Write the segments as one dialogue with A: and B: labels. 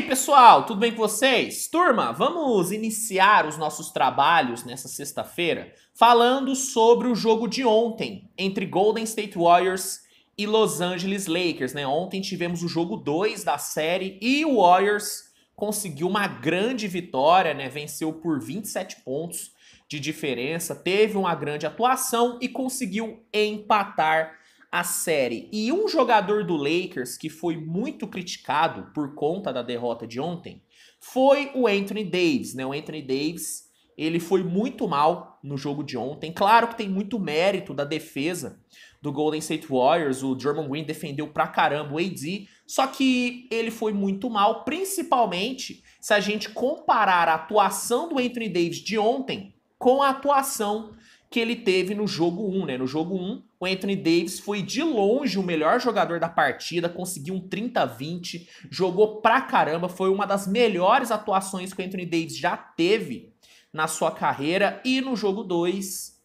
A: aí, pessoal, tudo bem com vocês? Turma, vamos iniciar os nossos trabalhos nessa sexta-feira falando sobre o jogo de ontem entre Golden State Warriors e Los Angeles Lakers, né? Ontem tivemos o jogo 2 da série e o Warriors conseguiu uma grande vitória, né? Venceu por 27 pontos de diferença, teve uma grande atuação e conseguiu empatar a série. E um jogador do Lakers que foi muito criticado por conta da derrota de ontem foi o Anthony Davis, né? O Anthony Davis, ele foi muito mal no jogo de ontem. Claro que tem muito mérito da defesa do Golden State Warriors, o German Green defendeu pra caramba o AD, só que ele foi muito mal, principalmente se a gente comparar a atuação do Anthony Davis de ontem com a atuação que ele teve no jogo 1, né? No jogo 1, o Anthony Davis foi de longe o melhor jogador da partida, conseguiu um 30-20, jogou pra caramba, foi uma das melhores atuações que o Anthony Davis já teve na sua carreira e no jogo 2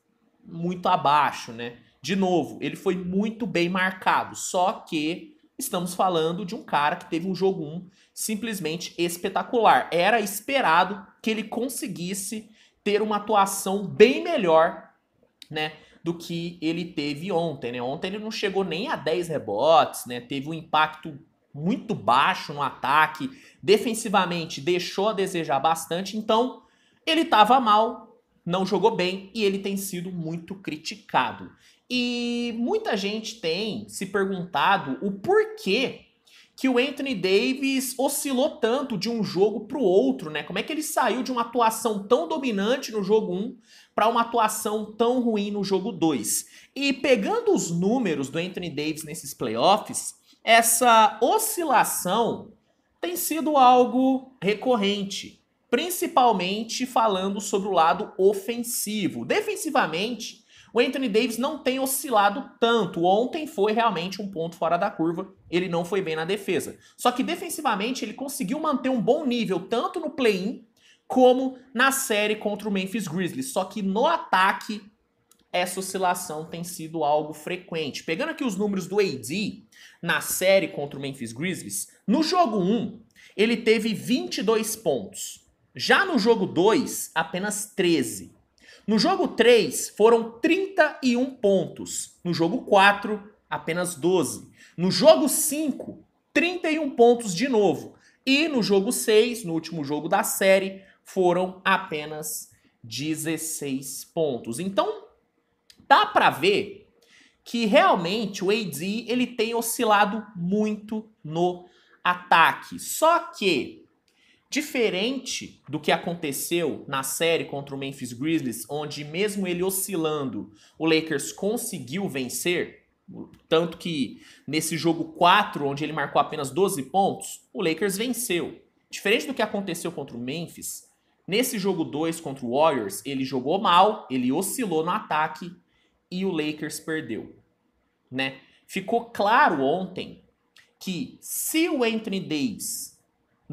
A: muito abaixo, né? De novo, ele foi muito bem marcado, só que estamos falando de um cara que teve um jogo 1 simplesmente espetacular. Era esperado que ele conseguisse ter uma atuação bem melhor, né? do que ele teve ontem, né? Ontem ele não chegou nem a 10 rebotes, né? Teve um impacto muito baixo no ataque, defensivamente deixou a desejar bastante, então ele estava mal, não jogou bem e ele tem sido muito criticado. E muita gente tem se perguntado o porquê que o Anthony Davis oscilou tanto de um jogo para o outro, né? Como é que ele saiu de uma atuação tão dominante no jogo 1 para uma atuação tão ruim no jogo 2? E pegando os números do Anthony Davis nesses playoffs, essa oscilação tem sido algo recorrente, principalmente falando sobre o lado ofensivo. Defensivamente, o Anthony Davis não tem oscilado tanto. Ontem foi realmente um ponto fora da curva. Ele não foi bem na defesa. Só que defensivamente ele conseguiu manter um bom nível tanto no play-in como na série contra o Memphis Grizzlies. Só que no ataque essa oscilação tem sido algo frequente. Pegando aqui os números do AD na série contra o Memphis Grizzlies, no jogo 1, ele teve 22 pontos. Já no jogo 2, apenas 13. No jogo 3, foram 31 pontos. No jogo 4, apenas 12. No jogo 5, 31 pontos de novo. E no jogo 6, no último jogo da série, foram apenas 16 pontos. Então, dá para ver que realmente o AD ele tem oscilado muito no ataque. Só que Diferente do que aconteceu na série contra o Memphis Grizzlies, onde mesmo ele oscilando, o Lakers conseguiu vencer, tanto que nesse jogo 4, onde ele marcou apenas 12 pontos, o Lakers venceu. Diferente do que aconteceu contra o Memphis, nesse jogo 2 contra o Warriors, ele jogou mal, ele oscilou no ataque e o Lakers perdeu. Né? Ficou claro ontem que se o Anthony Davis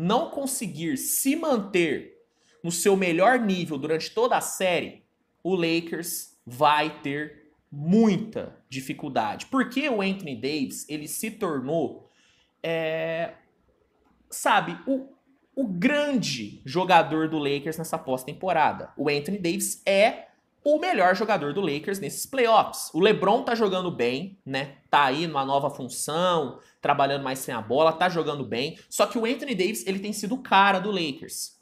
A: não conseguir se manter no seu melhor nível durante toda a série, o Lakers vai ter muita dificuldade. Porque o Anthony Davis, ele se tornou, é, sabe, o, o grande jogador do Lakers nessa pós-temporada. O Anthony Davis é o melhor jogador do Lakers nesses playoffs. O LeBron tá jogando bem, né? Tá aí numa nova função, trabalhando mais sem a bola, tá jogando bem. Só que o Anthony Davis, ele tem sido o cara do Lakers.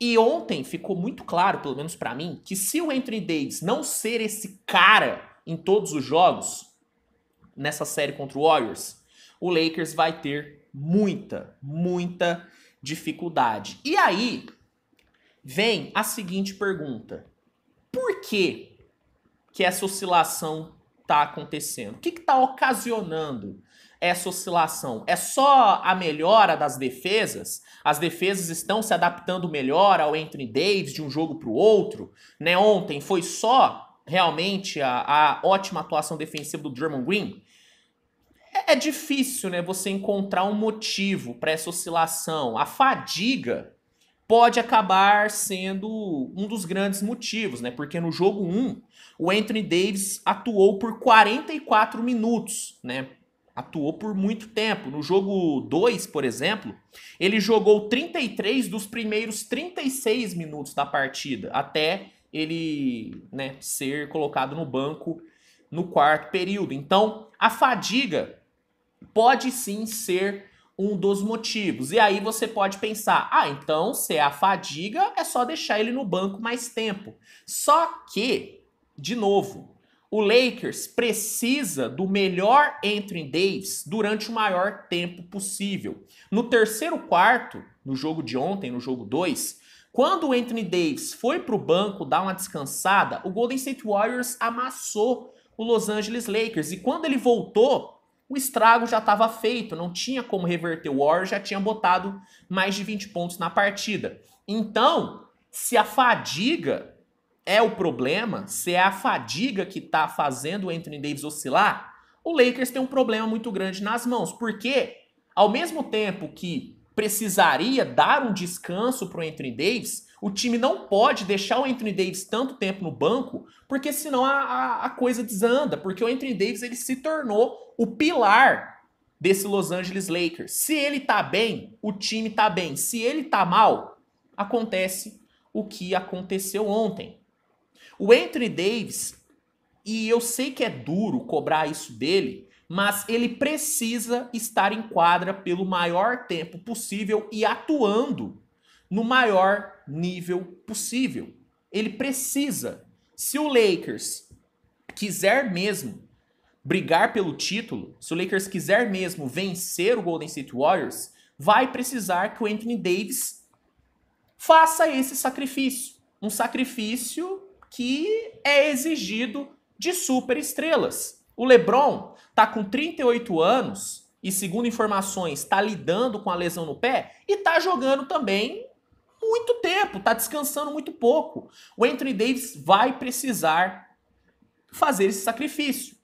A: E ontem ficou muito claro, pelo menos para mim, que se o Anthony Davis não ser esse cara em todos os jogos nessa série contra o Warriors, o Lakers vai ter muita, muita dificuldade. E aí vem a seguinte pergunta: por que, que essa oscilação está acontecendo? O que está ocasionando essa oscilação? É só a melhora das defesas? As defesas estão se adaptando melhor ao Anthony Davis de um jogo para o outro? Né? Ontem foi só realmente a, a ótima atuação defensiva do Drummond Green? É, é difícil né, você encontrar um motivo para essa oscilação. A fadiga pode acabar sendo um dos grandes motivos, né? Porque no jogo 1, o Anthony Davis atuou por 44 minutos, né? Atuou por muito tempo. No jogo 2, por exemplo, ele jogou 33 dos primeiros 36 minutos da partida, até ele né, ser colocado no banco no quarto período. Então, a fadiga pode sim ser um dos motivos. E aí você pode pensar: ah, então se é a fadiga, é só deixar ele no banco mais tempo. Só que, de novo, o Lakers precisa do melhor Anthony Davis durante o maior tempo possível. No terceiro quarto, no jogo de ontem, no jogo 2, quando o Anthony Davis foi para o banco dar uma descansada, o Golden State Warriors amassou o Los Angeles Lakers. E quando ele voltou, o estrago já estava feito, não tinha como reverter o Warriors, já tinha botado mais de 20 pontos na partida. Então, se a fadiga é o problema, se é a fadiga que está fazendo o Anthony Davis oscilar, o Lakers tem um problema muito grande nas mãos, porque ao mesmo tempo que precisaria dar um descanso para o Anthony Davis, o time não pode deixar o Anthony Davis tanto tempo no banco, porque senão a, a, a coisa desanda, porque o Anthony Davis ele se tornou o pilar desse Los Angeles Lakers. Se ele tá bem, o time tá bem. Se ele tá mal, acontece o que aconteceu ontem. O Anthony Davis, e eu sei que é duro cobrar isso dele, mas ele precisa estar em quadra pelo maior tempo possível e atuando no maior nível possível. Ele precisa. Se o Lakers quiser mesmo brigar pelo título, se o Lakers quiser mesmo vencer o Golden State Warriors, vai precisar que o Anthony Davis faça esse sacrifício. Um sacrifício que é exigido de superestrelas. O LeBron tá com 38 anos e, segundo informações, tá lidando com a lesão no pé e tá jogando também muito tempo, está descansando muito pouco. O Anthony Davis vai precisar fazer esse sacrifício,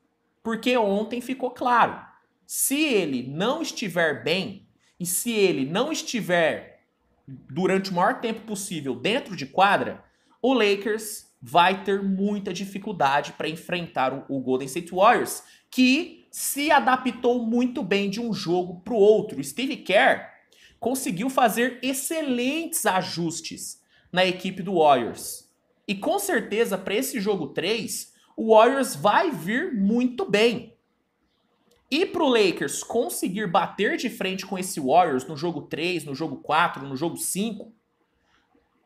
A: porque ontem ficou claro. Se ele não estiver bem e se ele não estiver durante o maior tempo possível dentro de quadra, o Lakers vai ter muita dificuldade para enfrentar o Golden State Warriors, que se adaptou muito bem de um jogo para o outro. Steve Kerr conseguiu fazer excelentes ajustes na equipe do Warriors. E com certeza, para esse jogo 3, o Warriors vai vir muito bem. E para o Lakers conseguir bater de frente com esse Warriors no jogo 3, no jogo 4, no jogo 5,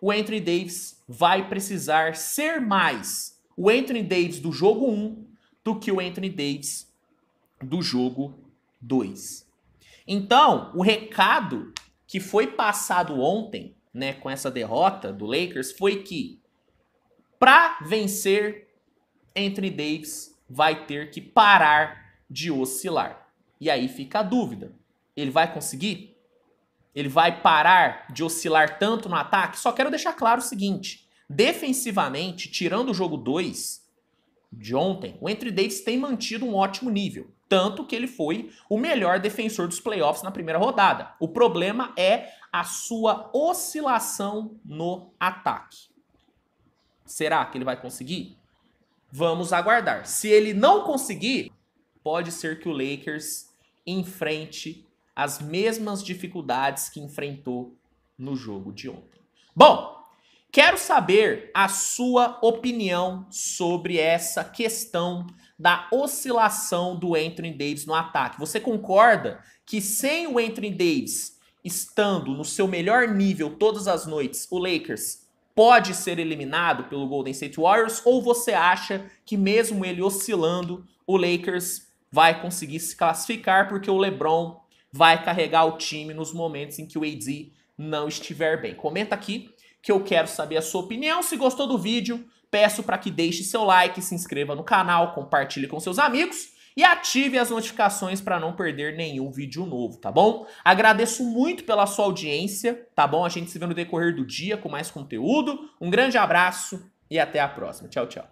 A: o Anthony Davis vai precisar ser mais o Anthony Davis do jogo 1 do que o Anthony Davis do jogo 2. Então, o recado que foi passado ontem, né, com essa derrota do Lakers, foi que para vencer, Anthony Davis vai ter que parar de oscilar. E aí fica a dúvida: ele vai conseguir? Ele vai parar de oscilar tanto no ataque? Só quero deixar claro o seguinte: defensivamente, tirando o jogo 2, de ontem, o Entre Davis tem mantido um ótimo nível. Tanto que ele foi o melhor defensor dos playoffs na primeira rodada. O problema é a sua oscilação no ataque. Será que ele vai conseguir? Vamos aguardar. Se ele não conseguir, pode ser que o Lakers enfrente as mesmas dificuldades que enfrentou no jogo de ontem. Bom, Quero saber a sua opinião sobre essa questão da oscilação do Anthony Davis no ataque. Você concorda que sem o Anthony Davis estando no seu melhor nível todas as noites, o Lakers pode ser eliminado pelo Golden State Warriors ou você acha que mesmo ele oscilando, o Lakers vai conseguir se classificar porque o LeBron vai carregar o time nos momentos em que o AD não estiver bem. Comenta aqui que eu quero saber a sua opinião. Se gostou do vídeo, peço para que deixe seu like, se inscreva no canal, compartilhe com seus amigos e ative as notificações para não perder nenhum vídeo novo, tá bom? Agradeço muito pela sua audiência, tá bom? A gente se vê no decorrer do dia com mais conteúdo. Um grande abraço e até a próxima. Tchau, tchau.